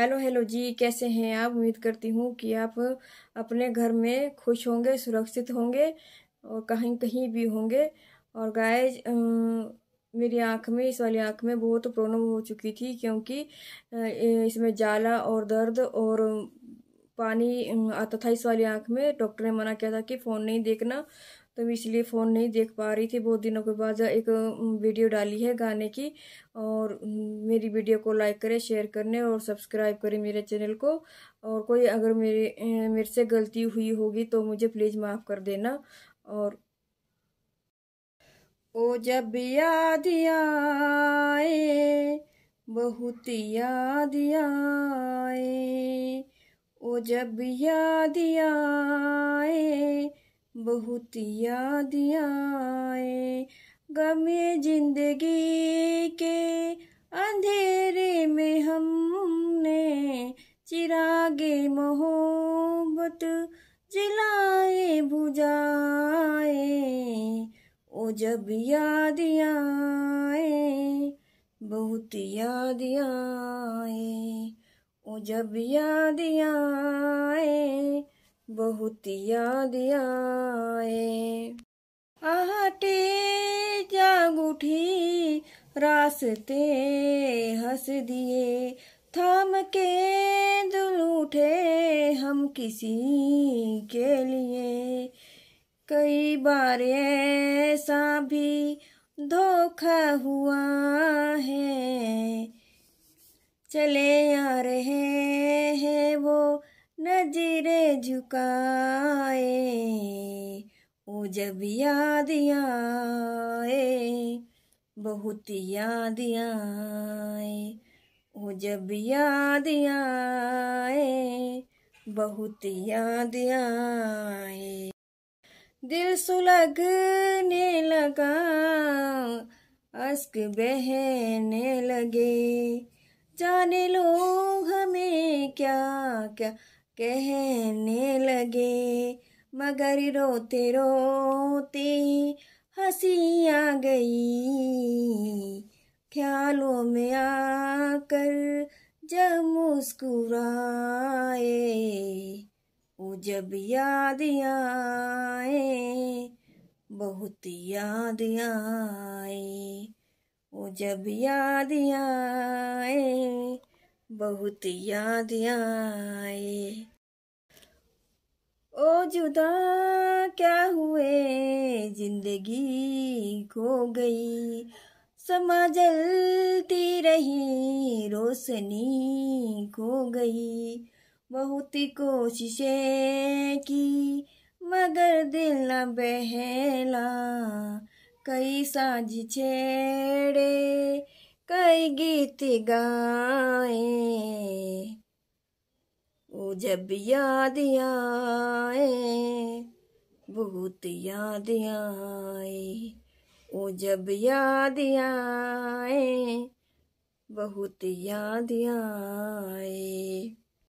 hello hello जी कैसे हैं आप उम्मीद करती हूँ कि आप अपने घर में खुश होंगे सुरक्षित होंगे और कहीं कहीं भी होंगे और गाय मेरी आँख में इस वाली आँख में बहुत प्रॉब्लम हो चुकी थी क्योंकि इसमें जाला और दर्द और पानी आता था इस वाली आँख में डॉक्टर ने मना किया था कि फ़ोन नहीं देखना तो मैं इसलिए फ़ोन नहीं देख पा रही थी बहुत दिनों के बाद एक वीडियो डाली है गाने की और मेरी वीडियो को लाइक करें शेयर करने और सब्सक्राइब करें मेरे चैनल को और कोई अगर मेरे मेरे से गलती हुई होगी तो मुझे प्लीज़ माफ़ कर देना और ओ जब याद आए बहुत याद आए ओ जब याद आए बहुत याद आए गमे जिंदगी के अंधेरे में हमने चिरागे मोहब्बत जलाए बुझाए ओ जब याद आए बहुत याद आए ओ जब याद आए बहुत याद आए आहटे जाग उठी रास्ते हंस दिए थाम के दुल उठे हम किसी के लिए कई बार ऐसा भी धोखा हुआ है चले आ रहे हैं वो नजरे झुकाए ओ जब याद आए बहुत याद आए ओ जब याद आए बहुत याद आए दिल सुलगने लगा अश्क बहने लगे जाने लोग हमें क्या क्या कहने लगे मगर रोते रोते हंसी आ गई ख्यालों में आकर जब मुस्कुराए वो जब याद आए बहुत याद आए वो जब याद आए बहुत याद आए ओ जुदा क्या हुए जिंदगी खो गई समा जलती रही रोशनी खो गई बहुत कोशिशें की मगर दिल न बहला कई छेड़े कई गीत गाए वो जब याद आए बहुत याद आए वो जब याद आए बहुत याद आए